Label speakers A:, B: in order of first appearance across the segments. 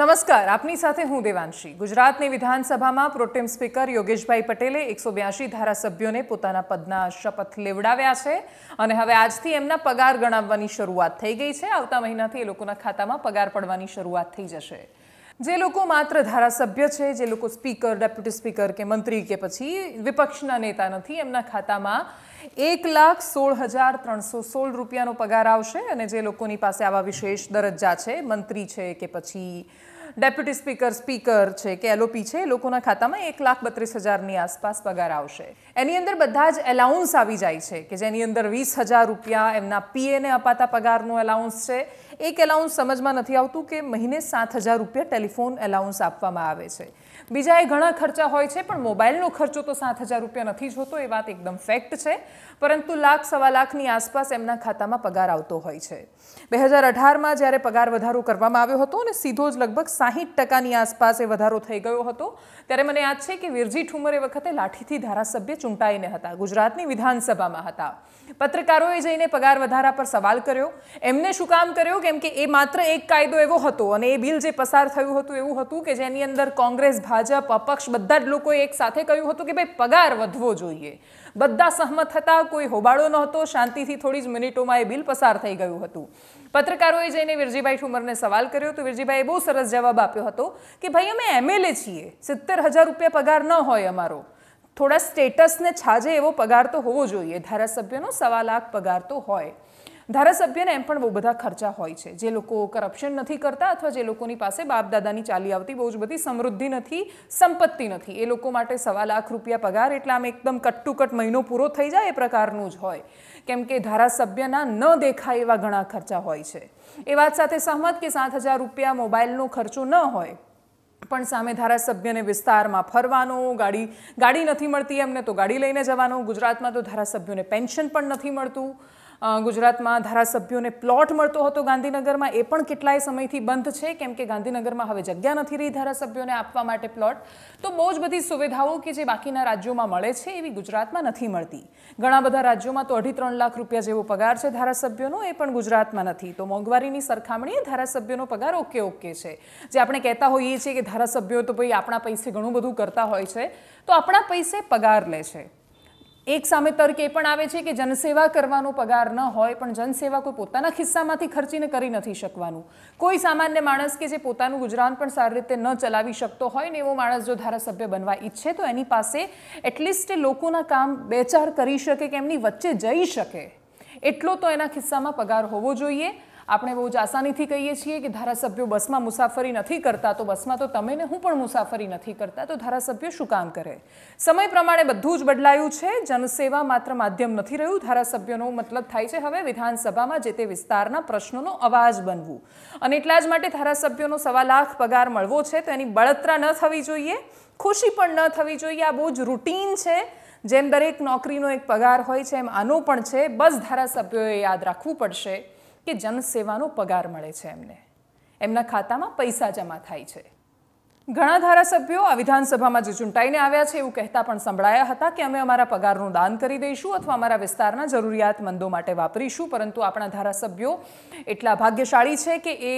A: નમસ્કાર આપની સાથે હું દેવાંશી ગુજરાતની વિધાનસભામાં પ્રોટેમ સ્પીકર યોગેશભાઈ પટેલે એકસો બ્યાસી ધારાસભ્યોને પોતાના પદના શપથ લેવડાવ્યા છે અને હવે આજથી એમના પગાર ગણાવવાની શરૂઆત થઈ ગઈ છે આવતા મહિનાથી એ લોકોના ખાતામાં પગાર પડવાની શરૂઆત થઈ જશે જે લોકો માત્ર ધારાસભ્ય છે જે લોકો સ્પીકર ડેપ્યુટી સ્પીકર કે મંત્રી કે પછી વિપક્ષના નેતા નથી એમના ખાતામાં એક લાખ સોળ હજાર ત્રણસો સોળ રૂપિયાનો પગાર આવશે અને જે લોકોની પાસે આવા વિશેષ દરજ્જા છે મંત્રી છે કે પછી ડેપ્યુટી સ્પીકર સ્પીકર છે કે એલઓપી છે એ લોકોના ખાતામાં એક લાખ બત્રીસ હજારની આસપાસ પગાર આવશે એની અંદર બધા જ એલાઉન્સ આવી જાય છે કે જેની અંદર વીસ હજાર રૂપિયા એમના પીએને અપાતા પગારનું એલાઉન્સ છે એક એલાઉન્સ સમજમાં નથી આવતું કે મહિને સાત હજાર રૂપિયા ટેલિફોન એલાઉન્સ આપવામાં આવે છે બીજા એ ઘણા ખર્ચા હોય છે પણ મોબાઈલનો ખર્ચો તો સાત હજાર રૂપિયા નથી જોતો એ વાત એકદમ ફેક્ટ છે પરંતુ લાખ સવા લાખની આસપાસ એમના ખાતામાં પગાર આવતો હોય છે બે હજાર અઢારમાં જ્યારે પગાર વધારો કરવામાં આવ્યો હતો અને સીધો જ લગભગ સાહીઠ ટકાની આસપાસ એ વધારો થઈ ગયો હતો ત્યારે મને યાદ છે કે વિરજી ઠુમર એ વખતે લાઠીથી ધારાસભ્ય ચૂંટાઈને હતા ગુજરાતની વિધાનસભામાં હતા પત્રકારોએ જઈને પગાર વધારા પર સવાલ કર્યો એમને શું કામ કર્યું કેમ કે એ માત્ર એક કાયદો એવો હતો અને એ બિલ જે પસાર થયું હતું એવું હતું કે જેની અંદર કોંગ્રેસ ભાજપ અપક્ષ બધા જ લોકોએ એક સાથે કહ્યું હતું કે ભાઈ પગાર વધવો જોઈએ બધા સહમત હતા કોઈ હોબાળો નહોતો શાંતિથી થોડી જ મિનિટોમાં એ બિલ પસાર થઈ ગયું હતું પત્રકારોએ જઈને વિરજીભાઈ ઠુમરને સવાલ કર્યો તો વિરજીભાઈએ બહુ સરસ જવાબ આપ્યો હતો કે ભાઈ અમે એમએલએ છીએ સિત્તેર હજાર રૂપિયા પગાર ન હોય અમારો થોડા સ્ટેટસને છાજે એવો પગાર તો હોવો જોઈએ ધારાસભ્યનો સવા લાખ પગાર તો હોય ધારાસભ્યને એમ પણ બહુ બધા ખર્ચા હોય છે જે લોકો કરપ્શન નથી કરતા અથવા જે લોકોની પાસે બાપદાદાની ચાલી આવતી બહુ જ બધી સમૃદ્ધિ નથી સંપત્તિ નથી એ લોકો માટે સવા લાખ રૂપિયા પગાર એટલે આમ એકદમ કટટુકટ મહિનો પૂરો થઈ જાય એ પ્રકારનું જ હોય કેમ કે ધારાસભ્યના ન દેખાય એવા ઘણા ખર્ચા હોય છે એ વાત સાથે સહમત કે સાત હજાર રૂપિયા મોબાઈલનો ખર્ચો ન હોય પણ સામે ધારાસભ્યને વિસ્તારમાં ફરવાનો ગાડી ગાડી નથી મળતી એમને તો ગાડી લઈને જવાનું ગુજરાતમાં તો ધારાસભ્યોને પેન્શન પણ નથી મળતું ગુજરાતમાં ધારાસભ્યોને પ્લોટ મળતો હતો ગાંધીનગરમાં એ પણ કેટલાય સમયથી બંધ છે કેમ કે ગાંધીનગરમાં હવે જગ્યા નથી રહી ધારાસભ્યોને આપવા માટે પ્લોટ તો બહુ જ બધી સુવિધાઓ કે જે બાકીના રાજ્યોમાં મળે છે એવી ગુજરાતમાં નથી મળતી ઘણા બધા રાજ્યોમાં તો અઢી ત્રણ લાખ રૂપિયા જેવો પગાર છે ધારાસભ્યોનો એ પણ ગુજરાતમાં નથી તો મોંઘવારીની સરખામણીએ ધારાસભ્યોનો પગાર ઓકે ઓકે છે જે આપણે કહેતા હોઈએ છીએ કે ધારાસભ્યો તો ભાઈ આપણા પૈસે ઘણું બધું કરતા હોય છે તો આપણા પૈસે પગાર લે છે એક સામે તર્ક એ પણ આવે છે કે જનસેવા કરવાનો પગાર ન હોય પણ જનસેવા કોઈ પોતાના ખિસ્સામાંથી ખર્ચીને કરી નથી શકવાનું કોઈ સામાન્ય માણસ કે જે પોતાનું ગુજરાન પણ સારી રીતે ન ચલાવી શકતો હોય ને એવો માણસ જો ધારાસભ્ય બનવા ઈચ્છે તો એની પાસે એટલીસ્ટ લોકોના કામ બે ચાર કરી શકે કે એમની વચ્ચે જઈ શકે એટલો તો એના ખિસ્સામાં પગાર હોવો જોઈએ આપણે બહુ જ આસાનીથી કહીએ છીએ કે ધારાસભ્યો બસમાં મુસાફરી નથી કરતા તો બસમાં તો તમે ને હું પણ મુસાફરી નથી કરતા તો ધારાસભ્યો શું કામ કરે સમય પ્રમાણે બધું જ બદલાયું છે જનસેવા માત્ર માધ્યમ નથી રહ્યું ધારાસભ્યોનો મતલબ થાય છે હવે વિધાનસભામાં જે તે વિસ્તારના પ્રશ્નોનો અવાજ બનવું અને એટલા જ માટે ધારાસભ્યોનો સવા લાખ પગાર મળવો છે તો એની બળતરા ન થવી જોઈએ ખુશી પણ ન થવી જોઈએ આ બહુ જ રૂટીન છે જેમ દરેક નોકરીનો એક પગાર હોય છે એમ આનો પણ છે બસ ધારાસભ્યોએ યાદ રાખવું પડશે કે જનસેવાનો પગાર મળે છે એમને એમના ખાતામાં પૈસા જમા થાય છે ઘણા ધારાસભ્યો આ વિધાનસભામાં જે ચૂંટાઈને આવ્યા છે એવું કહેતા પણ સંભળાયા હતા કે અમે અમારા પગારનું દાન કરી દઈશું અથવા અમારા વિસ્તારના જરૂરિયાતમંદો માટે વાપરીશું પરંતુ આપણા ધારાસભ્યો એટલા ભાગ્યશાળી છે કે એ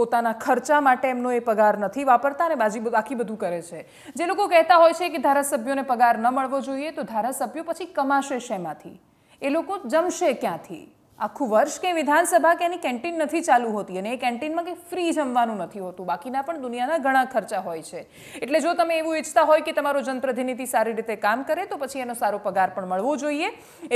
A: પોતાના ખર્ચા માટે એમનો એ પગાર નથી વાપરતા અને બાજી બાકી બધું કરે છે જે લોકો કહેતા હોય છે કે ધારાસભ્યોને પગાર ન મળવો જોઈએ તો ધારાસભ્યો પછી કમાશે શેમાંથી એ લોકો જમશે ક્યાંથી આખું વર્ષ કે વિધાનસભા કે એની કેન્ટીન નથી ચાલુ હોતી અને એ કેન્ટીનમાં કંઈ ફ્રી જમવાનું નથી હોતું બાકીના પણ દુનિયાના ઘણા ખર્ચા હોય છે એટલે જો તમે એવું ઈચ્છતા હોય કે તમારો જનપ્રતિનિધિ સારી રીતે કામ કરે તો પછી એનો સારો પગાર પણ મળવો જોઈએ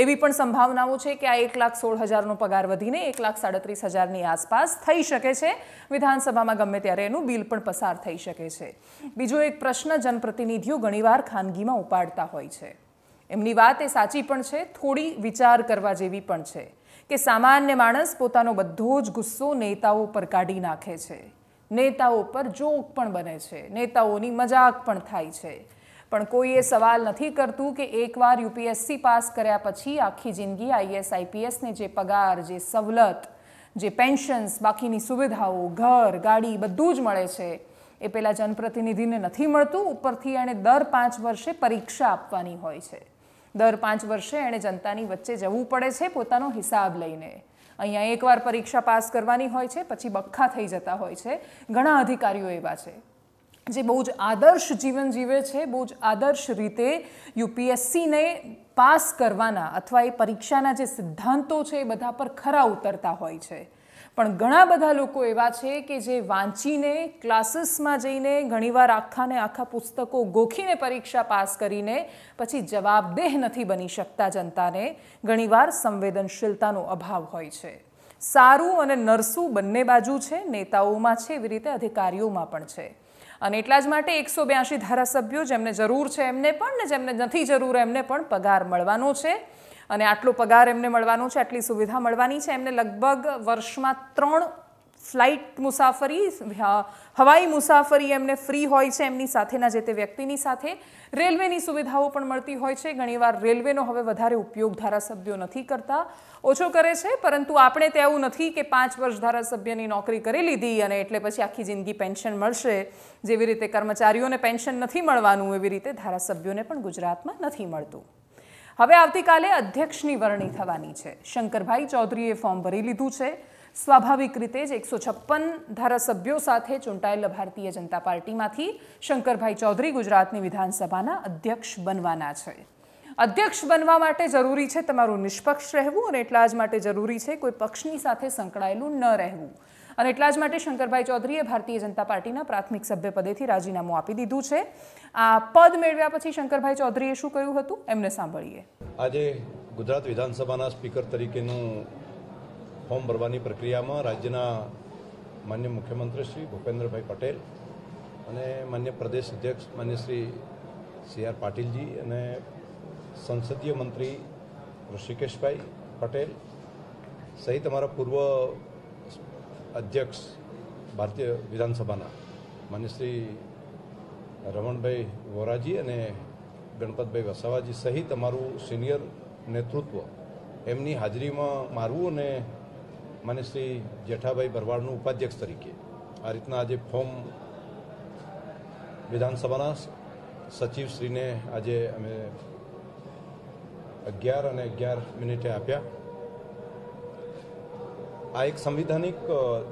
A: એવી પણ સંભાવનાઓ છે કે આ એક લાખ સોળ હજારનો પગાર વધીને એક લાખ સાડત્રીસ હજારની આસપાસ થઈ શકે છે વિધાનસભામાં ગમે ત્યારે એનું બિલ પણ પસાર થઈ શકે છે બીજો એક પ્રશ્ન જનપ્રતિનિધિઓ ઘણીવાર ખાનગીમાં ઉપાડતા હોય છે એમની વાત એ સાચી પણ છે થોડી વિચાર કરવા જેવી પણ છે કે સામાન્ય માણસ પોતાનો બધો જ ગુસ્સો નેતાઓ પર કાઢી નાખે છે નેતાઓ પર જોક પણ બને છે નેતાઓની મજાક પણ થાય છે પણ કોઈએ સવાલ નથી કરતું કે એકવાર યુપીએસસી પાસ કર્યા પછી આખી જિંદગી આઈએસ આઈપીએસને જે પગાર જે સવલત જે પેન્શન્સ બાકીની સુવિધાઓ ઘર ગાડી બધું જ મળે છે એ પેલા જનપ્રતિનિધિને નથી મળતું ઉપરથી એણે દર પાંચ વર્ષે પરીક્ષા આપવાની હોય છે દર પાંચ વર્ષે એણે જનતાની વચ્ચે જવું પડે છે પોતાનો હિસાબ લઈને અહીંયા એકવાર પરીક્ષા પાસ કરવાની હોય છે પછી બખ્ખા થઈ જતા હોય છે ઘણા અધિકારીઓ એવા છે જે બહુ જ આદર્શ જીવન જીવે છે બહુ જ આદર્શ રીતે યુપીએસસીને પાસ કરવાના અથવા એ પરીક્ષાના જે સિદ્ધાંતો છે એ બધા પર ખરા ઉતરતા હોય છે પણ ઘણા બધા લોકો એવા છે કે જે વાંચીને ક્લાસીસમાં જઈને ઘણીવાર આખાને આખા પુસ્તકો ગોખીને પરીક્ષા પાસ કરીને પછી જવાબદેહ નથી બની શકતા જનતાને ઘણીવાર સંવેદનશીલતાનો અભાવ હોય છે સારું અને નરસું બંને બાજુ છે નેતાઓમાં છે એવી રીતે અધિકારીઓમાં પણ છે અને એટલા જ માટે એકસો બ્યાસી ધારાસભ્યો જેમને જરૂર છે એમને પણ ને જેમને નથી જરૂર એમને પણ પગાર મળવાનો છે અને આટલો પગાર એમને મળવાનો છે આટલી સુવિધા મળવાની છે એમને લગભગ વર્ષમાં ત્રણ ફ્લાઇટ મુસાફરી હવાઈ મુસાફરી એમને ફ્રી હોય છે એમની સાથેના જે તે વ્યક્તિની સાથે રેલવેની સુવિધાઓ પણ મળતી હોય છે ઘણીવાર રેલવેનો હવે વધારે ઉપયોગ ધારાસભ્યો નથી કરતા ઓછો કરે છે પરંતુ આપણે તે એવું નથી કે પાંચ વર્ષ ધારાસભ્યની નોકરી કરી લીધી અને એટલે પછી આખી જિંદગી પેન્શન મળશે જેવી રીતે કર્મચારીઓને પેન્શન નથી મળવાનું એવી રીતે ધારાસભ્યોને પણ ગુજરાતમાં નથી મળતું હવે આવતીકાલે અધ્યક્ષની વરણી થવાની છે શંકરભાઈ ચૌધરીએ ફોર્મ ભરી લીધું છે સ્વાભાવિક રીતે જ એકસો છપ્પન ધારાસભ્યો સાથે ચૂંટાયેલા ભારતીય જનતા પાર્ટીમાંથી શંકરભાઈ ચૌધરી ગુજરાતની વિધાનસભાના અધ્યક્ષ બનવાના છે અધ્યક્ષ બનવા માટે જરૂરી છે તમારું નિષ્પક્ષ રહેવું અને એટલા જ માટે જરૂરી છે કોઈ પક્ષની સાથે સંકળાયેલું ન રહેવું અને એટલા જ માટે શંકરભાઈ ચૌધરીએ ભારતીય જનતા પાર્ટીના પ્રાથમિક સભ્ય પદેથી રાજીનામું આપી દીધું છે આ પદ મેળવ્યા પછી શંકરભાઈ ચૌધરીએ શું કહ્યું હતું એમને સાંભળીએ
B: આજે ગુજરાત વિધાનસભાના સ્પીકર તરીકેનું ફોર્મ ભરવાની પ્રક્રિયામાં રાજ્યના માન્ય મુખ્યમંત્રી શ્રી ભૂપેન્દ્રભાઈ પટેલ અને માન્ય પ્રદેશ અધ્યક્ષ માન્ય શ્રી સી આર પાટીલજી અને સંસદીય મંત્રી ઋષિકેશભાઈ પટેલ સહિત અમારા પૂર્વ અધ્યક્ષ ભારતીય વિધાનસભાના માન્યશ્રી રમણભાઈ વોરાજી અને ગણપતભાઈ વસાવાજી સહિત અમારું સિનિયર નેતૃત્વ એમની હાજરીમાં મારવું અને શ્રી જેઠાભાઈ ભરવાડનું ઉપાધ્યક્ષ તરીકે આ રીતના આજે ફોર્મ વિધાનસભાના સચિવશ્રીને આજે અમે અગિયાર અને અગિયાર મિનિટે આપ્યા આ એક સંવિધાનિક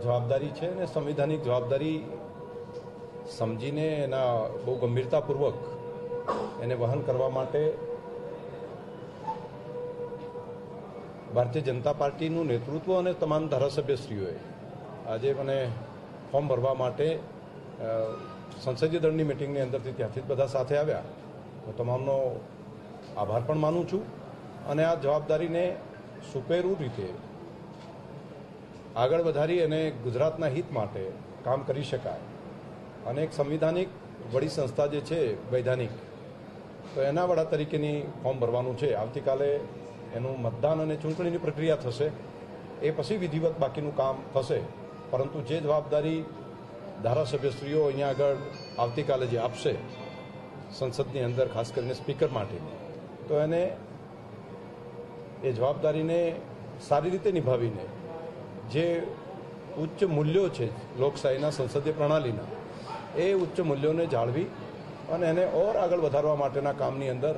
B: જવાબદારી છે અને સંવિધાનિક જવાબદારી સમજીને એના બહુ ગંભીરતાપૂર્વક એને વહન કરવા માટે ભારતીય જનતા પાર્ટીનું નેતૃત્વ અને તમામ ધારાસભ્યશ્રીઓએ આજે મને ફોર્મ ભરવા માટે સંસદીય દળની મિટિંગની અંદરથી ત્યાંથી જ બધા સાથે આવ્યા હું તમામનો આભાર પણ માનું છું અને આ જવાબદારીને સુપેરું રીતે આગળ વધારી અને ગુજરાતના હિત માટે કામ કરી શકાય અને એક સંવિધાનિક વડી સંસ્થા જે છે વૈધાનિક તો એના વડા તરીકેની ફોર્મ ભરવાનું છે આવતીકાલે એનું મતદાન અને ચૂંટણીની પ્રક્રિયા થશે એ પછી વિધિવત બાકીનું કામ થશે પરંતુ જે જવાબદારી ધારાસભ્યશ્રીઓ અહીંયા આગળ આવતીકાલે જે આપશે સંસદની અંદર ખાસ કરીને સ્પીકર માટે તો એને એ જવાબદારીને સારી રીતે નિભાવીને જે ઉચ્ચ મૂલ્યો છે લોકશાહીના સંસદીય પ્રણાલીના એ ઉચ્ચ મૂલ્યોને જાળવી અને એને ઓર આગળ વધારવા માટેના કામની અંદર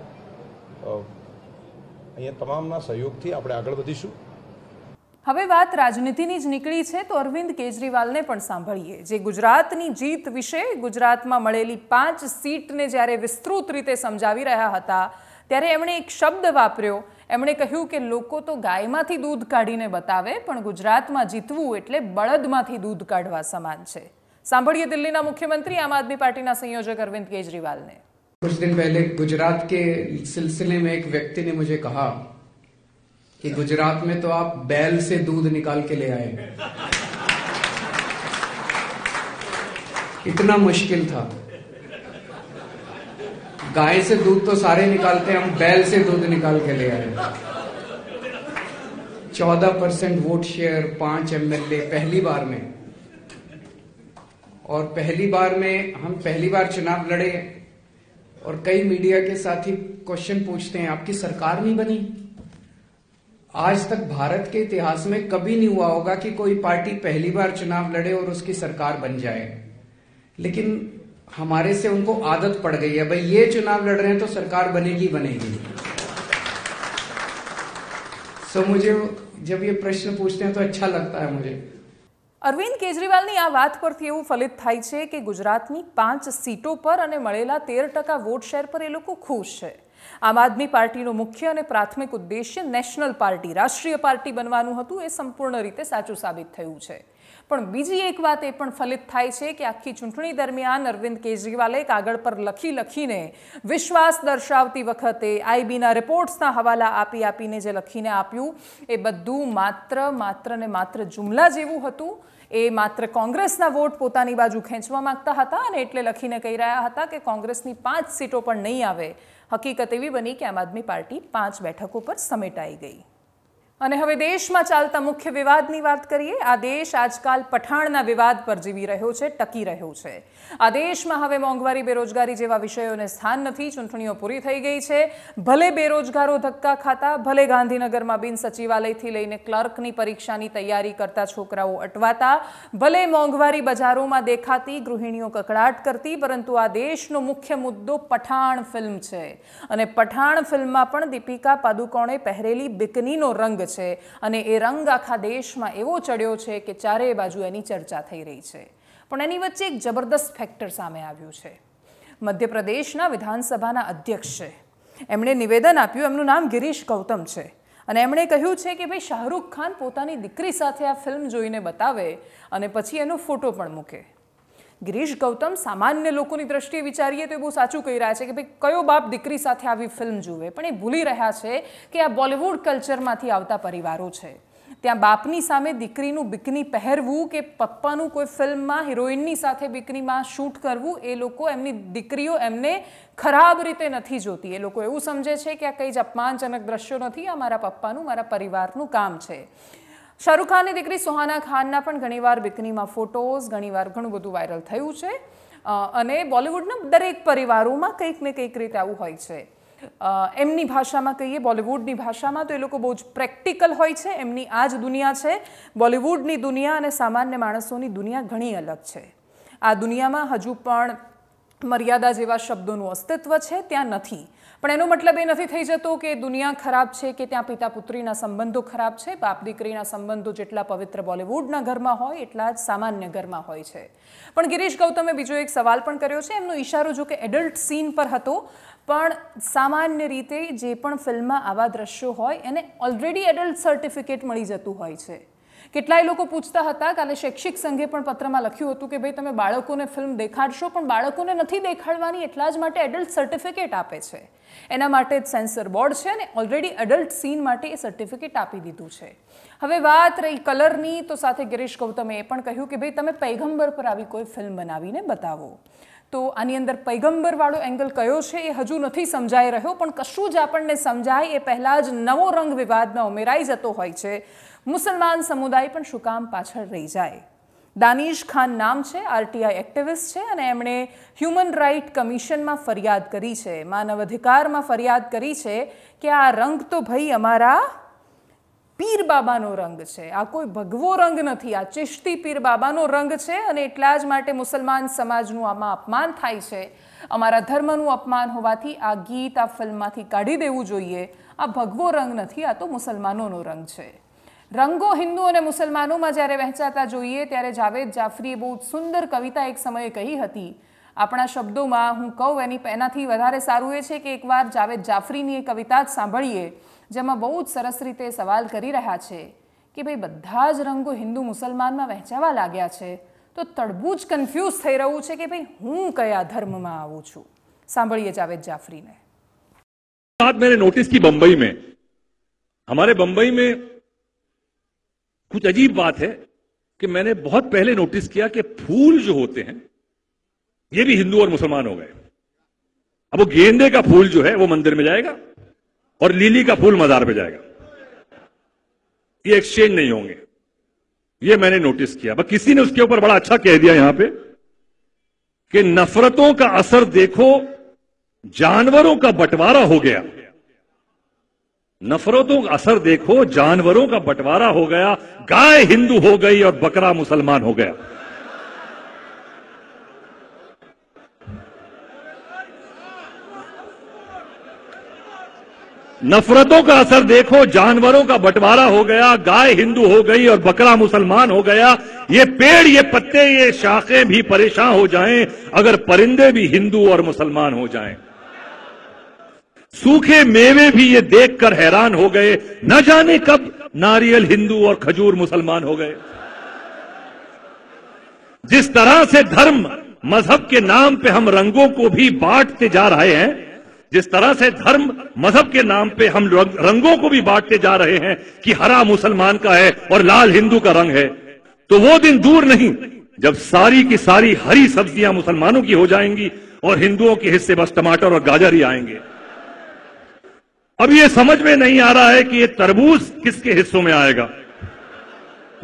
B: અહીંયા તમામના સહયોગથી આપણે આગળ વધીશું
A: હવે વાત રાજનીતિની જ નીકળી છે તો અરવિંદ કેજરીવાલને પણ સાંભળીએ જે ગુજરાતની જીત વિશે ગુજરાતમાં મળેલી પાંચ સીટને જ્યારે વિસ્તૃત રીતે સમજાવી રહ્યા હતા ત્યારે એમણે એક શબ્દ વાપર્યો અમને કહ્યું કે લોકો તો ગાયમાંથી દૂધ કાઢીને બતાવે પણ ગુજરાતમાં જીતવું એટલે બળદમાંથી દૂધ કાઢવા સમાન છે સાંભળ્યો દિલ્હીના મુખ્યમંત્રી આમ આદમી પાર્ટીના સંયોજક અરવિંદ કેજરીવાલને કુછ દિવસ પહેલા ગુજરાત કે سلسلےમાં એક વ્યક્તિને મને કહા કે ગુજરાતમાં તો આપ બૈલ સે દૂધ નિકાલ કે લે આએ
C: ઇતના મુશ્કિલ થા गाय से दूध तो सारे निकालते हैं हम बैल से दूध निकाल के ले आए चौदह परसेंट वोट शेयर पांच एमएलए पहली बार में और पहली बार में हम पहली बार चुनाव लड़े और कई मीडिया के साथी क्वेश्चन पूछते हैं आपकी सरकार नहीं बनी आज तक भारत के इतिहास में
A: कभी नहीं हुआ होगा कि कोई पार्टी पहली बार चुनाव लड़े और उसकी सरकार बन जाए लेकिन हमारे से उनको आदत पड़ गई है भाई ये चुनाव लड़ रहे हैं तो सरकार बनेगी बनेगी सो so, मुझे जब ये प्रश्न पूछते
C: हैं तो अच्छा लगता है मुझे
A: અરવિંદ કેજરીવાલની આ વાત પરથી એવું ફલિત થાય છે કે ગુજરાતની પાંચ સીટો પર અને મળેલા તેર ટકા વોટ શેર પર એ લોકો ખુશ છે આમ આદમી પાર્ટીનો મુખ્ય અને પ્રાથમિક ઉદ્દેશ્ય નેશનલ પાર્ટી રાષ્ટ્રીય પાર્ટી બનવાનું હતું એ સંપૂર્ણ રીતે સાચું સાબિત થયું છે પણ બીજી એક વાત એ પણ ફલિત થાય છે કે આખી ચૂંટણી દરમિયાન અરવિંદ કેજરીવાલે કાગળ પર લખી લખીને વિશ્વાસ દર્શાવતી વખતે આઈબીના રિપોર્ટ્સના હવાલા આપી આપીને જે લખીને આપ્યું એ બધું માત્ર માત્ર ને માત્ર જુમલા જેવું હતું એ માત્ર કોંગ્રેસના વોટ પોતાની બાજુ ખેંચવા માગતા હતા અને એટલે લખીને કહી રહ્યા હતા કે કોંગ્રેસની પાંચ સીટો પણ નહીં આવે હકીકત એવી બની કે આમ આદમી પાર્ટી પાંચ બેઠકો પર સમેટાઈ ગઈ અને હવે દેશમાં ચાલતા મુખ્ય વિવાદની વાત કરીએ આ દેશ આજકાલ પઠાણના વિવાદ પર જીવી રહ્યો છે ટકી રહ્યો છે આ દેશમાં હવે મોંઘવારી બેરોજગારી જેવા વિષયોને સ્થાન નથી ચૂંટણીઓ પૂરી થઈ ગઈ છે ભલે બેરોજગારો ધક્કા ખાતા ભલે ગાંધીનગરમાં બિન સચિવાલયથી લઈને ક્લર્કની પરીક્ષાની તૈયારી કરતા છોકરાઓ અટવાતા ભલે મોંઘવારી બજારોમાં દેખાતી ગૃહિણીઓ કકડાટ કરતી પરંતુ આ દેશનો મુખ્ય મુદ્દો પઠાણ ફિલ્મ છે અને પઠાણ ફિલ્મમાં પણ દીપિકા પાદુકોણે પહેરેલી બિકનીનો રંગ છે અને એ રંગ આખા દેશમાં એવો ચડ્યો છે કે ચારેય બાજુ એની ચર્ચા થઈ રહી છે પણ એની વચ્ચે એક જબરદસ્ત ફેક્ટર સામે આવ્યું છે મધ્યપ્રદેશના વિધાનસભાના અધ્યક્ષ છે એમણે નિવેદન આપ્યું એમનું નામ ગિરીશ ગૌતમ છે અને એમણે કહ્યું છે કે ભાઈ શાહરૂખ ખાન પોતાની દીકરી સાથે આ ફિલ્મ જોઈને બતાવે અને પછી એનો ફોટો પણ મૂકે ગિરીશ ગૌતમ સામાન્ય લોકોની દ્રષ્ટિએ વિચારીએ તો એ બહુ સાચું કહી રહ્યા છે કે ભાઈ કયો બાપ દીકરી સાથે આવી ફિલ્મ જુએ પણ એ ભૂલી રહ્યા છે કે આ બોલિવૂડ કલ્ચરમાંથી આવતા પરિવારો છે ત્યાં બાપની સામે દીકરીનું બિકની પહેરવું કે પપ્પાનું કોઈ ફિલ્મમાં હિરોઈનની સાથે બિકનીમાં શૂટ કરવું એ લોકો એમની દીકરીઓ એમને ખરાબ રીતે નથી જોતી એ લોકો એવું સમજે છે કે આ કંઈ જ અપમાનજનક દ્રશ્યો નથી આ મારા પપ્પાનું મારા પરિવારનું કામ છે શાહરૂખ ખાનની દીકરી સુહાના ખાનના પણ ઘણીવાર બિકનીમાં ફોટોઝ ઘણીવાર ઘણું બધું વાયરલ થયું છે અને બોલિવૂડના દરેક પરિવારોમાં કંઈક ને કંઈક રીતે આવું હોય છે એમની ભાષામાં કહીએ બોલિવૂડની ભાષામાં તો એ લોકો બહુ જ પ્રેક્ટિકલ હોય છે એમની આ જ દુનિયા છે બોલિવૂડની દુનિયા અને સામાન્ય માણસોની દુનિયા ઘણી અલગ છે આ દુનિયામાં હજુ પણ મર્યાદા જેવા શબ્દોનું અસ્તિત્વ છે ત્યાં નથી પણ એનો મતલબ એ નથી થઈ જતો કે દુનિયા ખરાબ છે કે ત્યાં પિતા પુત્રીના સંબંધો ખરાબ છે બાપ દીકરીના સંબંધો જેટલા પવિત્ર બોલિવૂડના ઘરમાં હોય એટલા જ સામાન્ય ઘરમાં હોય છે પણ ગિરીશ ગૌતમે બીજો એક સવાલ પણ કર્યો છે એમનો ઇશારો જો કે એડલ્ટ સીન પર હતો પણ સામાન્ય રીતે જે પણ ફિલ્મમાં આવા દ્રશ્યો હોય એને ઓલરેડી એડલ્ટ સર્ટિફિકેટ મળી જતું હોય છે કેટલાય લોકો પૂછતા હતા કાલે શૈક્ષિક સંઘે પણ પત્રમાં લખ્યું હતું કે ભાઈ તમે બાળકોને ફિલ્મ દેખાડશો પણ બાળકોને નથી દેખાડવાની એટલા જ માટે એડલ્ટ સર્ટિફિકેટ આપે છે એના માટે જ સેન્સર બોર્ડ છે અને ઓલરેડી એડલ્ટ સીન માટે એ સર્ટિફિકેટ આપી દીધું છે હવે વાત રહી કલરની તો સાથે ગિરીશ ગૌતમે એ પણ કહ્યું કે ભાઈ તમે પૈગંબર પર આવી કોઈ ફિલ્મ બનાવીને બતાવો તો આની અંદર પૈગંબરવાળો એંગલ કયો છે એ હજુ નથી સમજાઈ રહ્યો પણ કશું જ આપણને સમજાય એ પહેલાં જ નવો રંગ વિવાદમાં ઉમેરાઈ જતો હોય છે મુસલમાન સમુદાય પણ શું કામ પાછળ રહી જાય દાનિશ ખાન નામ છે આરટીઆઈ એક્ટિવિસ્ટ છે અને એમણે હ્યુમન રાઇટ કમિશનમાં ફરિયાદ કરી છે માનવ અધિકારમાં ફરિયાદ કરી છે કે આ રંગ તો ભાઈ અમારા પીર બાબાનો રંગ છે આ કોઈ ભગવો રંગ નથી આ ચિશ્તી પીર બાબાનો રંગ છે અને એટલા જ માટે મુસલમાન સમાજનું આમાં અપમાન થાય છે અમારા ધર્મનું અપમાન હોવાથી આ ગીત આ ફિલ્મમાંથી કાઢી દેવું જોઈએ આ ભગવો રંગ નથી આ તો મુસલમાનોનો રંગ છે રંગો હિન્દુ અને મુસલમાનોમાં જ્યારે વહેંચાતા જોઈએ ત્યારે જાવેદ જાફરીએ બહુ સુંદર કવિતા એક સમયે કહી હતી આપણા શબ્દોમાં હું કહું એની એનાથી વધારે સારું એ છે કે એકવાર જાવેદ જાફરીની એ કવિતા જ સાંભળીએ જેમાં બહુ જ સરસ રીતે સવાલ કરી રહ્યા છે કે ભાઈ બધા જ રંગો હિન્દુ મુસલમાનમાં વહેંચાવા લાગ્યા છે તો તડબૂજ કન્ફ્યુઝ થઈ રહ્યું છે કે ભાઈ હું કયા ધર્મમાં આવું છું સાંભળીએ જાવેદ જાફરીને
C: बात मैंने नोटिस की बंबई में हमारे बंबई कुछ अजीब बात है कि मैंने बहुत पहले नोटिस किया कि फूल जो होते हैं ये भी हिंदू और मुसलमान हो गए अब वो गेंदे का फूल जो है वो मंदिर में जाएगा और लीली का फूल मजार पे जाएगा ये एक्सचेंज नहीं होंगे ये मैंने नोटिस किया बस किसी ने उसके ऊपर बड़ा अच्छा कह दिया यहां पे कि नफरतों का असर देखो जानवरों का बंटवारा हो गया नफरतों का असर देखो जानवरों का बंटवारा हो गया गाय हिंदू हो गई और बकरा मुसलमान हो गया नफरतों का असर देखो जानवरों का बंटवारा हो गया गाय हिंदू हो गई और बकरा मुसलमान हो गया ये पेड़ ये पत्ते ये शाखें भी परेशान हो जाएं अगर परिंदे भी हिंदू और मुसलमान हो जाएं सूखे मेवे भी ये देखकर हैरान हो गए न जाने कब नारियल हिंदू और खजूर मुसलमान हो गए जिस तरह से धर्म मजहब के नाम पे हम रंगों को भी बांटते जा रहे हैं जिस तरह से धर्म मजहब के नाम पे हम रंगों को भी बांटते जा रहे हैं कि हरा मुसलमान का है और लाल हिंदू का रंग है तो वो दिन दूर नहीं जब सारी की सारी हरी सब्जियां मुसलमानों की हो जाएंगी और हिंदुओं के हिस्से बस टमाटर और गाजर ही आएंगे अब ये समझ में नहीं आ रहा है कि ये तरबूज किसके हिस्सों में आएगा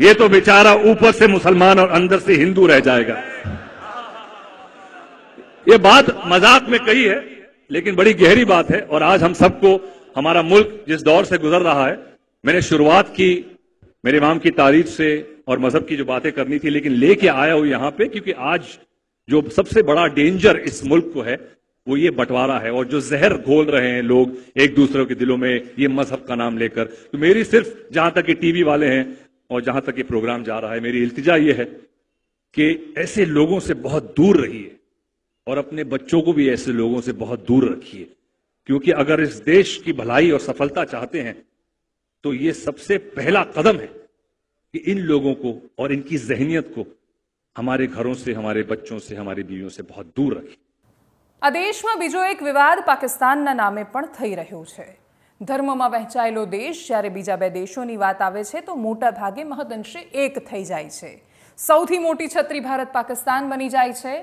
C: ये तो बेचारा ऊपर से मुसलमान और अंदर से हिंदू रह जाएगा ये बात मजाक में कही है लेकिन बड़ी गहरी बात है और आज हम सबको हमारा मुल्क जिस दौर से गुजर रहा है मैंने शुरुआत की मेरे इमाम की तारीफ से और मजहब की जो बातें करनी थी लेकिन लेके आया हूं यहां पे क्योंकि आज जो सबसे बड़ा डेंजर इस मुल्क को है वो ये बंटवारा है और जो जहर घोल रहे हैं लोग एक दूसरे के दिलों में ये मजहब का नाम लेकर तो मेरी सिर्फ जहां तक ये टीवी वाले हैं और जहां तक ये प्रोग्राम जा रहा है मेरी इल्तिजा ये है कि ऐसे लोगों से बहुत दूर रहिए और अपने बच्चों को भी ऐसे लोगों से बहुत दूर रखिए क्योंकि अगर इस देश की भलाई और सफलता चाहते हैं तो ये सबसे पहला कदम है कि इन लोगों को और इनकी जहनीत को हमारे घरों से हमारे बच्चों से हमारी बीवियों से बहुत दूर रखें
A: આ દેશમાં બીજો એક વિવાદ પાકિસ્તાનના નામે પણ થઈ રહ્યો છે ધર્મમાં વહેંચાયેલો દેશ જ્યારે બીજા બે દેશોની વાત આવે છે તો મોટા ભાગે મહદઅંશે એક થઈ જાય છે સૌથી મોટી છત્રી ભારત પાકિસ્તાન બની જાય છે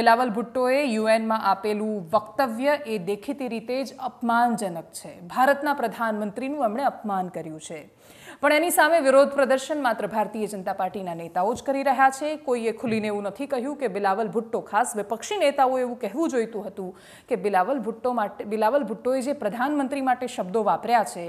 A: બિલાવલ ભુટ્ટોએ યુએનમાં આપેલું વક્તવ્ય એ દેખીતી રીતે જ અપમાનજનક છે ભારતના પ્રધાનમંત્રીનું એમણે અપમાન કર્યું છે પણ એની સામે વિરોધ પ્રદર્શન માત્ર ભારતીય જનતા પાર્ટીના નેતાઓ જ કરી રહ્યા છે કોઈએ ખુલીને એવું નથી કહ્યું કે બિલાવલ ભુટ્ટો ખાસ વિપક્ષી નેતાઓએ એવું કહેવું જોઈતું હતું કે બિલાવલ ભુટ્ટો માટે બિલાવલ ભુટ્ટોએ જે પ્રધાનમંત્રી માટે શબ્દો વાપર્યા છે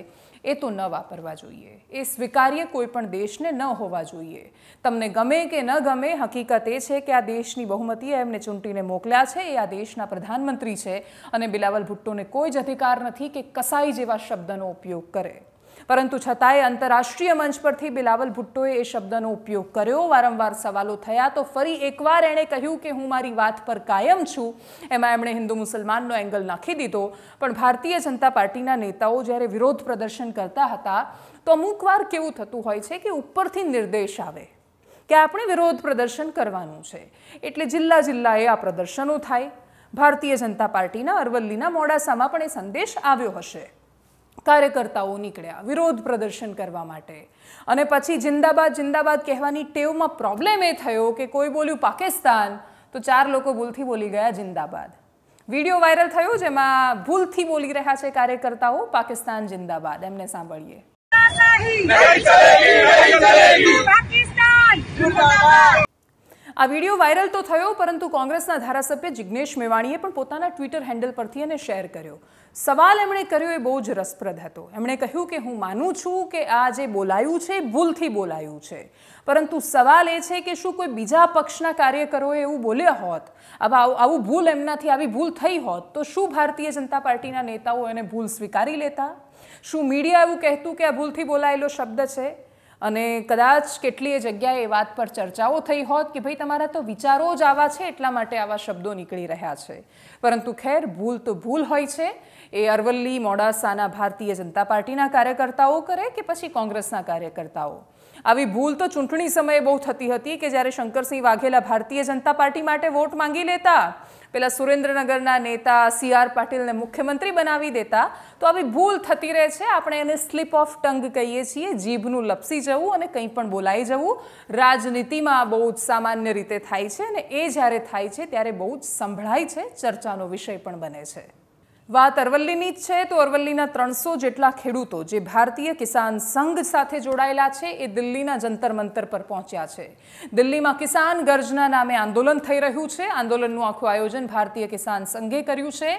A: એ તો ન વાપરવા જોઈએ એ સ્વીકાર્ય કોઈ પણ દેશને ન હોવા જોઈએ તમને ગમે કે ન ગમે હકીકત એ છે કે આ દેશની બહુમતીએ એમને ચૂંટીને મોકલ્યા છે એ આ દેશના પ્રધાનમંત્રી છે અને બિલાવલ ભુટ્ટોને કોઈ જ અધિકાર નથી કે કસાઈ જેવા શબ્દનો ઉપયોગ કરે પરંતુ છતાંય આંતરરાષ્ટ્રીય મંચ પરથી બિલાવલ ભુટ્ટોએ એ શબ્દનો ઉપયોગ કર્યો વારંવાર સવાલો થયા તો ફરી એકવાર એણે કહ્યું કે હું મારી વાત પર કાયમ છું એમાં એમણે હિન્દુ મુસલમાનનો એંગલ નાખી દીધો પણ ભારતીય જનતા પાર્ટીના નેતાઓ જ્યારે વિરોધ પ્રદર્શન કરતા હતા તો અમુક વાર કેવું થતું હોય છે કે ઉપરથી નિર્દેશ આવે કે આપણે વિરોધ પ્રદર્શન કરવાનું છે એટલે જિલ્લા જિલ્લાએ આ પ્રદર્શનો થાય ભારતીય જનતા પાર્ટીના અરવલ્લીના મોડાસામાં પણ એ સંદેશ આવ્યો હશે કાર્યકર્તાઓ નીકળ્યા વિરોધ પ્રદર્શન કરવા માટે અને પછી જિંદાબાદ જિંદાબાદ કહેવાની ટેવમાં પ્રોબ્લેમ એ થયો કે કોઈ બોલ્યું પાકિસ્તાન તો ચાર લોકો ભૂલથી બોલી ગયા જિંદાબાદ વિડીયો વાયરલ થયો જેમાં ભૂલથી બોલી રહ્યા છે કાર્યકર્તાઓ પાકિસ્તાન જિંદાબાદ એમને સાંભળીએ આ વિડીયો વાયરલ તો થયો પરંતુ કોંગ્રેસના ધારાસભ્ય જિગ્નેશ મેવાણીએ પણ પોતાના ટ્વિટર હેન્ડલ પરથી એને શેર કર્યો સવાલ એમણે કર્યો એ બહુ જ રસપ્રદ હતો એમણે કહ્યું કે હું માનું છું કે આ જે બોલાયું છે ભૂલથી બોલાયું છે પરંતુ સવાલ એ છે કે શું કોઈ બીજા પક્ષના કાર્યકરોએ એવું બોલ્યા હોત આવા આવું ભૂલ એમનાથી આવી ભૂલ થઈ હોત તો શું ભારતીય જનતા પાર્ટીના નેતાઓ એને ભૂલ સ્વીકારી લેતા શું મીડિયા એવું કહેતું કે આ ભૂલથી બોલાયેલો શબ્દ છે અને કદાચ કેટલીય જગ્યાએ એ વાત પર ચર્ચાઓ થઈ હોત કે ભાઈ તમારા તો વિચારો જ આવા છે એટલા માટે આવા શબ્દો નીકળી રહ્યા છે પરંતુ ખેર ભૂલ તો ભૂલ હોય છે એ અરવલ્લી મોડાસાના ભારતીય જનતા પાર્ટીના કાર્યકર્તાઓ કરે કે પછી કોંગ્રેસના કાર્યકર્તાઓ આવી ભૂલ તો ચૂંટણી સમયે બહુ થતી હતી કે જ્યારે શંકરસિંહ વાઘેલા ભારતીય જનતા પાર્ટી માટે વોટ માંગી લેતા પેલા સુરેન્દ્રનગરના નેતા સી આર પાટીલને મુખ્યમંત્રી બનાવી દેતા તો આવી ભૂલ થતી રહે છે આપણે એને સ્લીપ ઓફ ટંગ કહીએ છીએ જીભનું લપસી જવું અને કંઈ પણ બોલાઈ જવું રાજનીતિમાં બહુ જ સામાન્ય રીતે થાય છે અને એ જ્યારે થાય છે ત્યારે બહુ જ સંભળાય છે ચર્ચાનો વિષય પણ બને છે વાત અરવલ્લીની જ છે તો અરવલ્લીના ત્રણસો જેટલા ખેડૂતો જે ભારતીય કિસાન સંઘ સાથે જોડાયેલા છે એ દિલ્હીના જંતર મંતર પર પહોંચ્યા છે દિલ્હીમાં કિસાન ગર્જના નામે આંદોલન થઈ રહ્યું છે આંદોલનનું આખું આયોજન ભારતીય કિસાન સંઘે કર્યું છે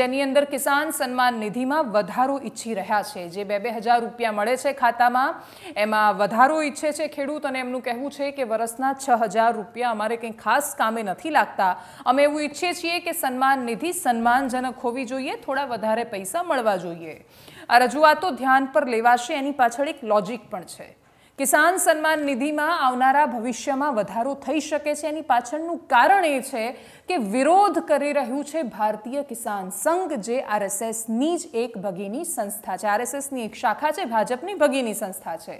A: જેની અંદર કિસાન સન્માન નિધિમાં વધારો ઈચ્છી રહ્યા છે જે બે બે હજાર રૂપિયા મળે છે ખાતામાં એમાં વધારો ઈચ્છે છે ખેડૂત અને એમનું કહેવું છે કે વર્ષના છ હજાર રૂપિયા અમારે કંઈ ખાસ કામે નથી લાગતા અમે એવું ઈચ્છીએ છીએ કે સન્માન નિધિ સન્માનજનક હોવી જોઈએ જોઈએ થોડા વધારે પૈસા મળવા જોઈએ આ રજૂઆતો ધ્યાન પર લેવાશે એની પાછળ એક લોજિક પણ છે કિસાન સન્માન નિધિમાં આવનારા ભવિષ્યમાં વધારો થઈ શકે છે એની પાછળનું કારણ એ છે કે વિરોધ કરી રહ્યું છે ભારતીય કિસાન સંઘ જે આરએસએસની જ એક ભગીની સંસ્થા છે આરએસએસની એક શાખા છે ભાજપની ભગીની સંસ્થા છે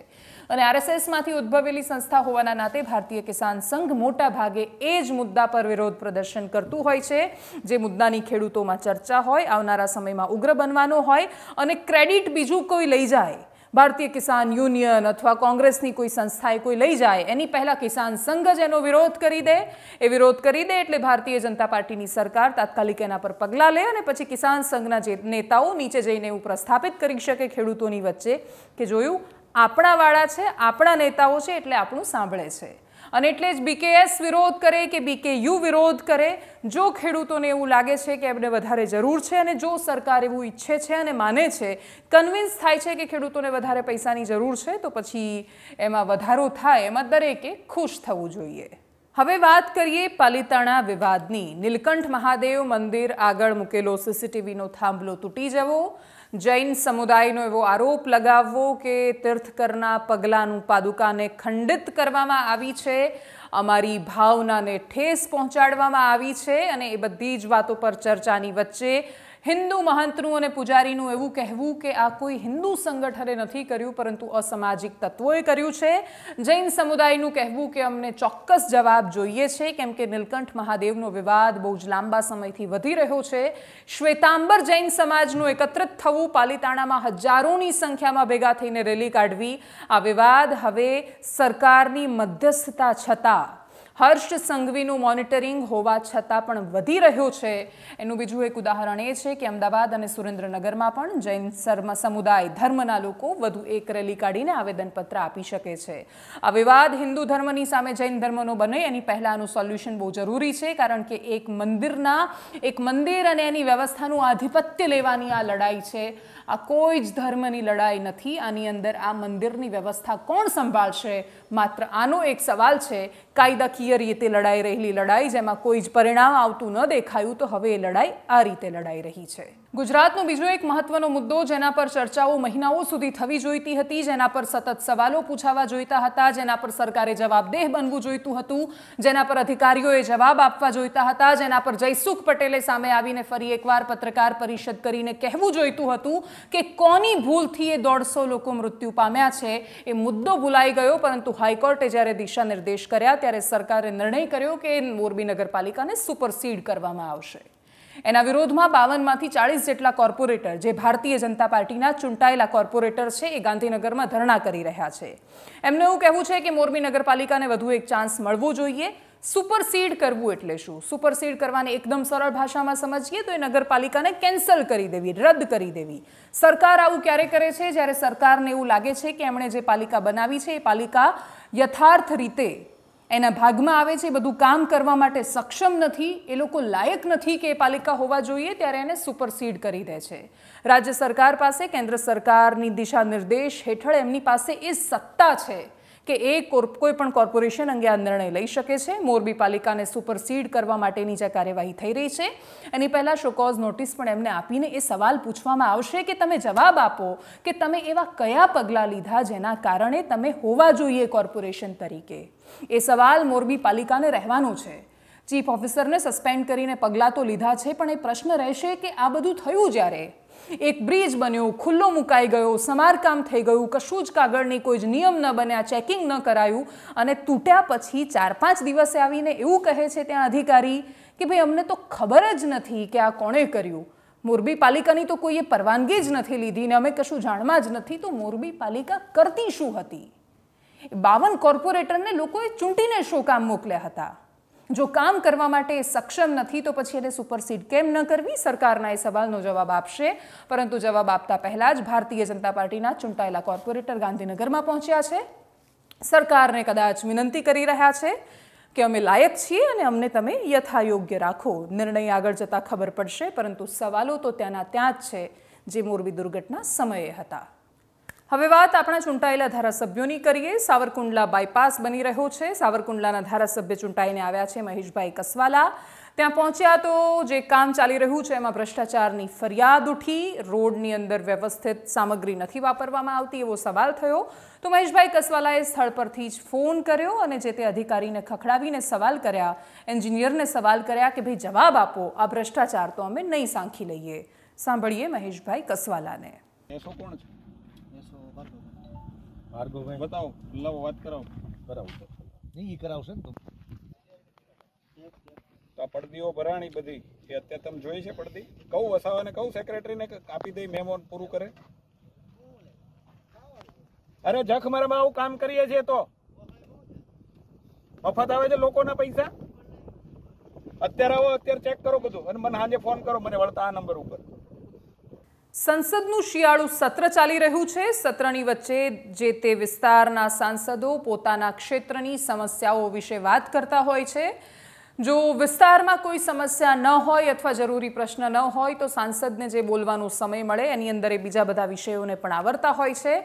A: અને આરએસએસમાંથી ઉદ્ભવેલી સંસ્થા હોવાના નાતે ભારતીય કિસાન સંઘ મોટા ભાગે એ જ મુદ્દા પર વિરોધ પ્રદર્શન કરતું હોય છે જે મુદ્દાની ખેડૂતોમાં ચર્ચા હોય આવનારા સમયમાં ઉગ્ર બનવાનો હોય અને ક્રેડિટ બીજું કોઈ લઈ જાય ભારતીય કિસાન યુનિયન અથવા કોંગ્રેસની કોઈ સંસ્થાએ કોઈ લઈ જાય એની પહેલાં કિસાન સંઘ જ એનો વિરોધ કરી દે એ વિરોધ કરી દે એટલે ભારતીય જનતા પાર્ટીની સરકાર તાત્કાલિક એના પર પગલાં લે અને પછી કિસાન સંઘના જે નેતાઓ નીચે જઈને એવું પ્રસ્થાપિત કરી શકે ખેડૂતોની વચ્ચે કે જોયું આપણાવાળા છે આપણા નેતાઓ છે એટલે આપણું સાંભળે છે અને એટલે જ બીકેએસ વિરોધ કરે કે બીકે યુ વિરોધ કરે જો ખેડૂતોને એવું લાગે છે કે એમને વધારે જરૂર છે અને જો સરકાર એવું ઈચ્છે છે અને માને છે કન્વિન્સ થાય છે કે ખેડૂતોને વધારે પૈસાની જરૂર છે તો પછી એમાં વધારો થાય એમાં દરેકે ખુશ થવું જોઈએ હવે વાત કરીએ પાલિતાણા વિવાદની નીલકંઠ મહાદેવ મંદિર આગળ મૂકેલો સીસીટીવીનો થાંભલો તૂટી જવો જૈન સમુદાયનો એવો આરોપ લગાવવો કે તીર્થકરના પગલાંનું પાદુકાને ખંડિત કરવામાં આવી છે અમારી ભાવનાને ઠેસ પહોંચાડવામાં આવી છે અને એ બધી જ વાતો પર ચર્ચાની વચ્ચે હિન્દુ મહંતનું અને પૂજારીનું એવું કહેવું કે આ કોઈ હિન્દુ સંગઠને નથી કર્યું પરંતુ અસામાજિક તત્વોએ કર્યું છે જૈન સમુદાયનું કહેવું કે અમને ચોક્કસ જવાબ જોઈએ છે કેમ કે નીલકંઠ મહાદેવનો વિવાદ બહુ જ લાંબા સમયથી વધી રહ્યો છે શ્વેતાંબર જૈન સમાજનું એકત્રિત થવું પાલિતાણામાં હજારોની સંખ્યામાં ભેગા થઈને રેલી કાઢવી આ વિવાદ હવે સરકારની મધ્યસ્થતા છતાં હર્ષ સંઘવીનું મોનિટરિંગ હોવા છતાં પણ વધી રહ્યો છે એનું બીજું એક ઉદાહરણ એ છે કે અમદાવાદ અને સુરેન્દ્રનગરમાં પણ જૈન સર્મ સમુદાય ધર્મના લોકો વધુ એક રેલી કાઢીને આવેદનપત્ર આપી શકે છે આ વિવાદ હિન્દુ ધર્મની સામે જૈન ધર્મનો બને એની પહેલાંનું સોલ્યુશન બહુ જરૂરી છે કારણ કે એક મંદિરના એક મંદિર અને એની વ્યવસ્થાનું આધિપત્ય લેવાની આ લડાઈ છે આ કોઈ જ ધર્મની લડાઈ નથી આની અંદર આ મંદિરની વ્યવસ્થા કોણ સંભાળશે માત્ર આનો એક સવાલ છે કાયદાકીય રીતે લડાઈ રહેલી લડાઈ જેમાં કોઈ જ પરિણામ આવતું ન દેખાયું તો હવે એ લડાઈ આ રીતે લડાઈ રહી છે ગુજરાતનો બીજો એક મહત્વનો મુદ્દો જેના પર ચર્ચાઓ મહિનાઓ સુધી થવી જોઈતી હતી જેના પર સતત સવાલો પૂછાવા જોઈતા હતા જેના પર સરકારે જવાબદેહ બનવું જોઈતું હતું જેના પર અધિકારીઓએ જવાબ આપવા જોઈતા હતા જેના પર જયસુખ પટેલે સામે આવીને ફરી એકવાર પત્રકાર પરિષદ કરીને કહેવું જોઈતું હતું કે કોની ભૂલથી એ દોઢસો લોકો મૃત્યુ પામ્યા છે એ મુદ્દો ભૂલાઈ ગયો પરંતુ હાઈકોર્ટે જ્યારે દિશા નિર્દેશ કર્યા ત્યારે સરકારે નિર્ણય કર્યો કે મોરબી નગરપાલિકાને સુપરસીડ કરવામાં આવશે એના વિરોધમાં બાવનમાંથી ચાળીસ જેટલા કોર્પોરેટર જે ભારતીય જનતા પાર્ટીના ચૂંટાયેલા કોર્પોરેટર છે એ ગાંધીનગરમાં ધરણા કરી રહ્યા છે એમનું એવું કહેવું છે કે મોરબી નગરપાલિકાને વધુ એક ચાન્સ મળવો જોઈએ સુપરસીડ કરવું એટલે શું સુપરસીડ કરવાને એકદમ સરળ ભાષામાં સમજીએ તો એ નગરપાલિકાને કેન્સલ કરી દેવી રદ કરી દેવી સરકાર આવું ક્યારે કરે છે જ્યારે સરકારને એવું લાગે છે કે એમણે જે પાલિકા બનાવી છે એ પાલિકા યથાર્થ રીતે એના ભાગમાં આવે છે બધું કામ કરવા માટે સક્ષમ નથી એ લોકો લાયક નથી કે એ પાલિકા હોવા જોઈએ ત્યારે એને સુપરસીડ કરી દે છે રાજ્ય સરકાર પાસે કેન્દ્ર સરકારની દિશા નિર્દેશ હેઠળ એમની પાસે એ સત્તા છે કે એ કોઈ પણ કોર્પોરેશન અંગે આ નિર્ણય લઈ શકે છે મોરબી પાલિકાને સુપરસીડ કરવા માટેની જે કાર્યવાહી થઈ રહી છે એની પહેલાં શોકોઝ નોટિસ પણ એમને આપીને એ સવાલ પૂછવામાં આવશે કે તમે જવાબ આપો કે તમે એવા કયા પગલાં લીધા જેના કારણે તમે હોવા જોઈએ કોર્પોરેશન તરીકે એ સવાલ મોરબી પાલિકાને રહેવાનો છે ચીફ ઓફિસરને સસ્પેન્ડ કરીને પગલાં તો લીધા છે પણ એ પ્રશ્ન રહેશે કે આ બધું થયું જ્યારે એક બ્રિજ બન્યો ખુલ્લો મુકાઈ ગયો સમારકામ થઈ ગયું કશું જ કાગળની કોઈ જ નિયમ ન બન્યા ચેકિંગ ન કરાયું અને તૂટ્યા પછી ચાર પાંચ દિવસે આવીને એવું કહે છે ત્યાં અધિકારી કે ભાઈ અમને તો ખબર જ નથી કે આ કોણે કર્યું મોરબી પાલિકાની તો કોઈએ પરવાનગી જ નથી લીધી ને અમે કશું જાણમાં જ નથી તો મોરબી પાલિકા કરતી શું હતી બાવન કોર્પોરેટરને લોકોએ ચૂંટીને શું કામ મોકલ્યા હતા જો કામ કરવા માટે સક્ષમ નથી તો પછી એને સુપરસીડ કેમ ન કરવી સરકારના એ સવાલનો જવાબ આપશે પરંતુ જવાબ આપતા પહેલાં જ ભારતીય જનતા પાર્ટીના ચૂંટાયેલા કોર્પોરેટર ગાંધીનગરમાં પહોંચ્યા છે સરકારને કદાચ વિનંતી કરી રહ્યા છે કે અમે લાયક છીએ અને અમને તમે યથાયોગ્ય રાખો નિર્ણય આગળ જતાં ખબર પડશે પરંતુ સવાલો તો ત્યાંના ત્યાં જ છે જે મોરબી દુર્ઘટના સમયે હતા હવે વાત આપણા ચૂંટાયેલા ધારાસભ્યોની કરીએ સાવરકુંડલા બાયપાસ બની રહ્યો છે સાવરકુંડલાના ધારાસભ્ય ચૂંટાઈને આવ્યા છે મહેશભાઈ કસવાલા ત્યાં પહોંચ્યા તો જે કામ ચાલી રહ્યું છે એમાં ભ્રષ્ટાચારની ફરિયાદ ઉઠી રોડની અંદર વ્યવસ્થિત સામગ્રી નથી વાપરવામાં આવતી એવો સવાલ થયો તો મહેશભાઈ કસવાલાએ સ્થળ પરથી જ ફોન કર્યો અને જે તે અધિકારીને ખખડાવીને સવાલ કર્યા એન્જિનિયરને સવાલ કર્યા કે ભાઈ જવાબ આપો આ ભ્રષ્ટાચાર તો અમે નહીં સાંખી લઈએ સાંભળીએ મહેશભાઈ કસવાલાને
B: કોણ છે ભાર્ગવભાઈ બતાવો લાવો વાત કરાવો કરાવું નહીં કરાવશે ને તો પડદીઓ ભરાણી બધી એ અત્યારે તમે જોઈ છે પડદી કઉ વસાવાને કઉ સેક્રેટરીને કાપી દઈ મેમોન પૂરું કરે અરે જખ મારામાં આવું કામ કરીએ છીએ તો મફત આવે છે લોકોના પૈસા અત્યારે આવો અત્યારે ચેક કરો બધું અને મને હાજે ફોન કરો મને વળતા આ નંબર ઉપર
A: સંસદનું શિયાળુ સત્ર ચાલી રહ્યું છે સત્રની વચ્ચે જે તે વિસ્તારના સાંસદો પોતાના ક્ષેત્રની સમસ્યાઓ વિશે વાત કરતા હોય છે જો વિસ્તારમાં કોઈ સમસ્યા ન હોય અથવા જરૂરી પ્રશ્ન ન હોય તો સાંસદને જે બોલવાનો સમય મળે એની અંદર એ બીજા બધા વિષયોને પણ આવરતા હોય છે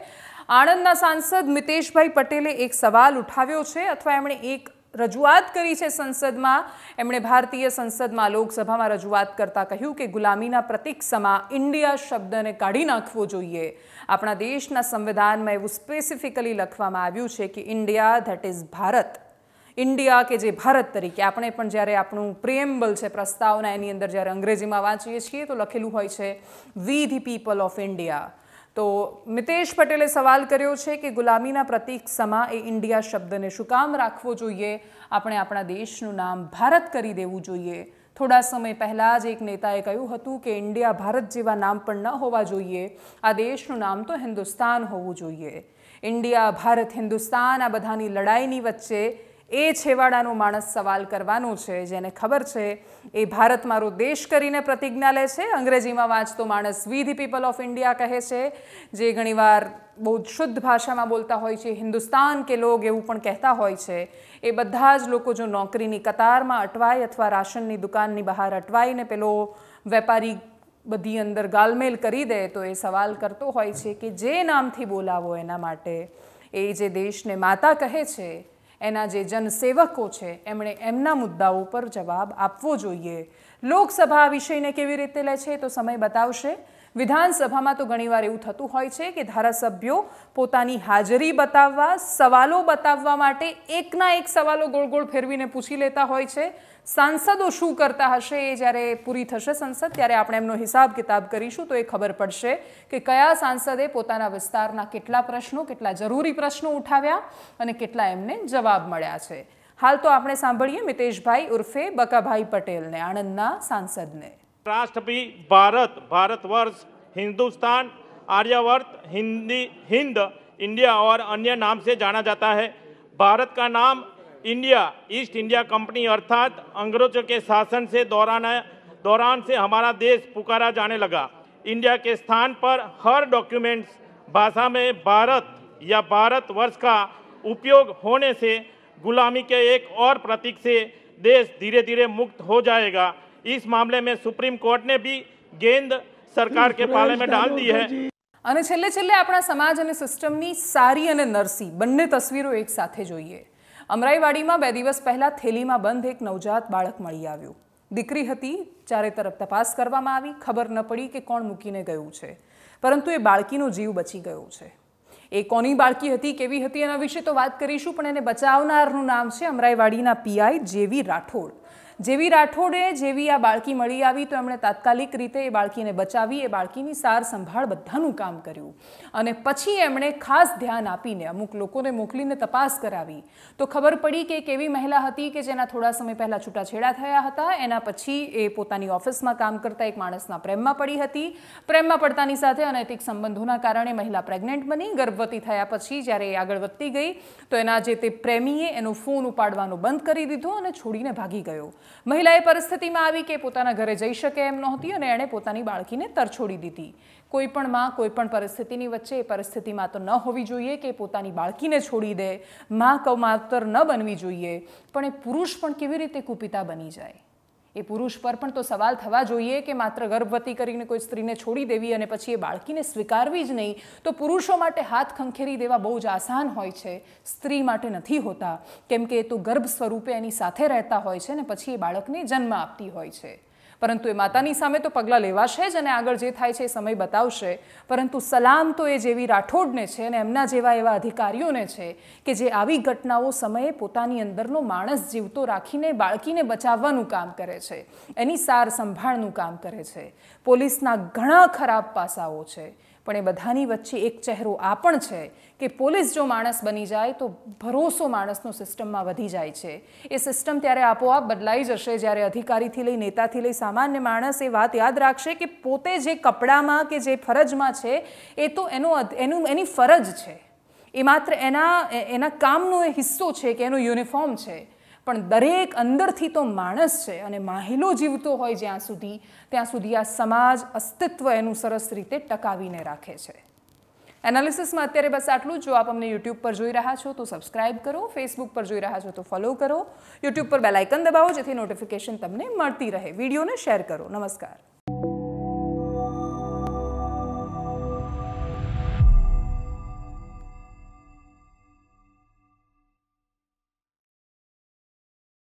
A: આણંદના સાંસદ મિતેશભાઈ પટેલે એક સવાલ ઉઠાવ્યો છે અથવા એમણે એક રજૂઆત કરી છે સંસદમાં એમણે ભારતીય સંસદમાં લોકસભામાં રજૂઆત કરતા કહ્યું કે ગુલામીના પ્રતિક સમા ઇન્ડિયા શબ્દને કાઢી નાખવો જોઈએ આપણા દેશના સંવિધાનમાં એવું સ્પેસિફિકલી લખવામાં આવ્યું છે કે India that is Bharat India કે જે ભારત તરીકે આપણે પણ જ્યારે આપણું પ્રિએમ્બલ છે પ્રસ્તાવના એની અંદર જ્યારે અંગ્રેજીમાં વાંચીએ છીએ તો લખેલું હોય છે we the people of India તો મિતેશ પટેલે સવાલ કર્યો છે કે ગુલામીના પ્રતિક સમા એ ઇન્ડિયા શબ્દને શું કામ રાખવો જોઈએ આપણે આપણા દેશનું નામ ભારત કરી દેવું જોઈએ થોડા સમય પહેલાં જ એક નેતાએ કહ્યું હતું કે ઇન્ડિયા ભારત જેવા નામ પણ ન હોવા જોઈએ આ દેશનું નામ તો હિન્દુસ્તાન હોવું જોઈએ ઇન્ડિયા ભારત હિન્દુસ્તાન આ બધાની લડાઈની વચ્ચે એ છેવાડાનો માણસ સવાલ કરવાનો છે જેને ખબર છે એ ભારત મારો દેશ કરીને પ્રતિજ્ઞા લે છે અંગ્રેજીમાં વાંચતો માણસ we the people of India કહે છે જે ઘણીવાર બહુ શુદ્ધ ભાષામાં બોલતા હોય છે હિન્દુસ્તાન કે લોગ એવું પણ કહેતા હોય છે એ બધા જ લોકો જો નોકરીની કતારમાં અટવાય અથવા રાશનની દુકાનની બહાર અટવાઈને પેલો વેપારી બધી અંદર ગાલમેલ કરી દે તો એ સવાલ કરતો હોય છે કે જે નામથી બોલાવો એના માટે એ જે દેશને માતા કહે છે એના જે જનસેવકો છે એમણે એમના મુદ્દાઓ પર જવાબ આપવો જોઈએ લોકસભા વિષયને કેવી રીતે લે છે તો સમય બતાવશે વિધાનસભામાં તો ઘણીવાર એવું થતું હોય છે કે ધારાસભ્યો પોતાની હાજરી બતાવવા સવાલો બતાવવા માટે એકના એક સવાલો ગોળ ગોળ ફેરવીને પૂછી લેતા હોય છે સાંસદો શું કરતા હશે એ જ્યારે પૂરી થશે સંસદ ત્યારે આપણે એમનો હિસાબ કિતાબ કરીશું તો એ ખબર પડશે કે કયા સાંસદે પોતાના વિસ્તારના કેટલા પ્રશ્નો કેટલા જરૂરી પ્રશ્નો ઉઠાવ્યા અને કેટલા એમને જવાબ મળ્યા છે હાલ તો આપણે સાંભળીએ મિતેશભાઈ ઉર્ફે બકાભાઈ પટેલને આણંદના સાંસદને
B: રાષ્ટ્રપતિ ભારત ભારત વર્ષ હિન્દુસ્તાન आर्यावर्त હિન્દી હિન્દ ઇન્ડિયા ઓર અન્ય નામ से जाना जाता है ભારત का નામ इंडिया ईस्ट इंडिया कंपनी अर्थात अंग्रेजों के शासन से दौरान दौरान से हमारा देश पुकारा जाने लगा इंडिया के स्थान पर हर डॉक्यूमेंट्स भाषा में भारत या भारत वर्ष का उपयोग होने से गुलामी के एक और प्रतीक से देश धीरे धीरे मुक्त हो जाएगा इस मामले में सुप्रीम कोर्ट ने भी गेंद के पाले में डाल दी है
A: अने छेले छेले अपना समाज अने सिस्टम नी सारी अने नरसी બંને तस्वीरों एक साथे જોઈએ અમરાઈવાડીમાં બે દિવસ પહેલાં થેલીમાં બંધ એક નવજાત બાળક મળી આવ્યું દીકરી હતી ચારે તરફ તપાસ કરવામાં આવી ખબર ન પડી કે કોણ મૂકીને ગયું છે પરંતુ એ બાળકીનો જીવ બચી ગયો છે એ કોની બાળકી હતી કેવી હતી એના વિશે તો વાત કરીશું પણ એને બચાવનારનું નામ છે અમરાઈવાડીના પીઆઈ જેવી રાઠોડ જેવી રાઠોડે જેવી આ બાળકી મળી આવી તો એમણે તાત્કાલિક રીતે એ બાળકીને બચાવી એ બાળકીની સાર સંભાળ બધાનું કામ કર્યું અને પછી એમણે ખાસ ધ્યાન આપીને અમુક લોકોને મોકલીને તપાસ કરાવી તો ખબર પડી કે એક એવી મહિલા હતી કે જેના થોડા સમય પહેલાં છૂટાછેડા થયા હતા એના પછી એ પોતાની ઓફિસમાં કામ કરતા એક માણસના પ્રેમમાં પડી હતી પ્રેમમાં પડતાની સાથે અનૈતિક સંબંધોના કારણે મહિલા પ્રેગ્નન્ટ બની ગર્ભવતી થયા પછી જ્યારે એ આગળ વધતી ગઈ તો એના જે તે પ્રેમીએ એનો ફોન ઉપાડવાનો બંધ કરી દીધો અને છોડીને ભાગી ગયો મહિલાએ પરિસ્થિતિમાં આવી કે પોતાના ઘરે જઈ શકે એમ નહોતી અને એણે પોતાની બાળકીને તરછોડી દીધી કોઈપણ માં કોઈપણ પરિસ્થિતિની વચ્ચે એ પરિસ્થિતિમાં તો ન હોવી જોઈએ કે પોતાની બાળકીને છોડી દે માં કૌમાતર ન બનવી જોઈએ પણ એ પુરુષ પણ કેવી રીતે કુપિતા બની જાય એ પુરુષ પર પણ તો સવાલ થવા જોઈએ કે માત્ર ગર્ભવતી કરીને કોઈ સ્ત્રીને છોડી દેવી અને પછી એ બાળકીને સ્વીકારવી જ નહીં તો પુરુષો માટે હાથ ખંખેરી દેવા બહુ જ આસાન હોય છે સ્ત્રી માટે નથી હોતા કેમ કે એ તો ગર્ભ સ્વરૂપે એની સાથે રહેતા હોય છે ને પછી એ બાળકને જન્મ આપતી હોય છે પરંતુ એ માતાની સામે તો પગલાં લેવાશે જ અને આગળ જે થાય છે એ સમય બતાવશે પરંતુ સલામ તો એ જેવી રાઠોડને છે અને એમના જેવા એવા અધિકારીઓને છે કે જે આવી ઘટનાઓ સમયે પોતાની અંદરનો માણસ જીવતો રાખીને બાળકીને બચાવવાનું કામ કરે છે એની સાર સંભાળનું કામ કરે છે પોલીસના ઘણા ખરાબ પાસાઓ છે પણ એ બધાની વચ્ચે એક ચહેરો આ પણ છે કે પોલીસ જો માણસ બની જાય તો ભરોસો માણસનો સિસ્ટમમાં વધી જાય છે એ સિસ્ટમ ત્યારે આપોઆપ બદલાઈ જશે જ્યારે અધિકારીથી લઈ નેતાથી લઈ સામાન્ય માણસ એ વાત યાદ રાખશે કે પોતે જે કપડામાં કે જે ફરજમાં છે એ તો એનો એનું એની ફરજ છે એ માત્ર એના એના કામનો એ હિસ્સો છે કે એનો યુનિફોર્મ છે પણ દરેક અંદરથી તો માણસ છે અને માહિલો જીવતો હોય જ્યાં સુધી ત્યાં સુધી આ સમાજ અસ્તિત્વ એનું સરસ રીતે ટકાવીને રાખે છે એનાલિસિસમાં અત્યારે બસ આટલું જો આપ અમને યુટ્યુબ પર જોઈ રહ્યા છો તો સબસ્ક્રાઇબ કરો ફેસબુક પર જોઈ રહ્યા છો તો ફોલો કરો યુટ્યુબ પર બેલાઇકન દબાવો જેથી નોટિફિકેશન તમને મળતી રહે વિડીયોને શેર કરો નમસ્કાર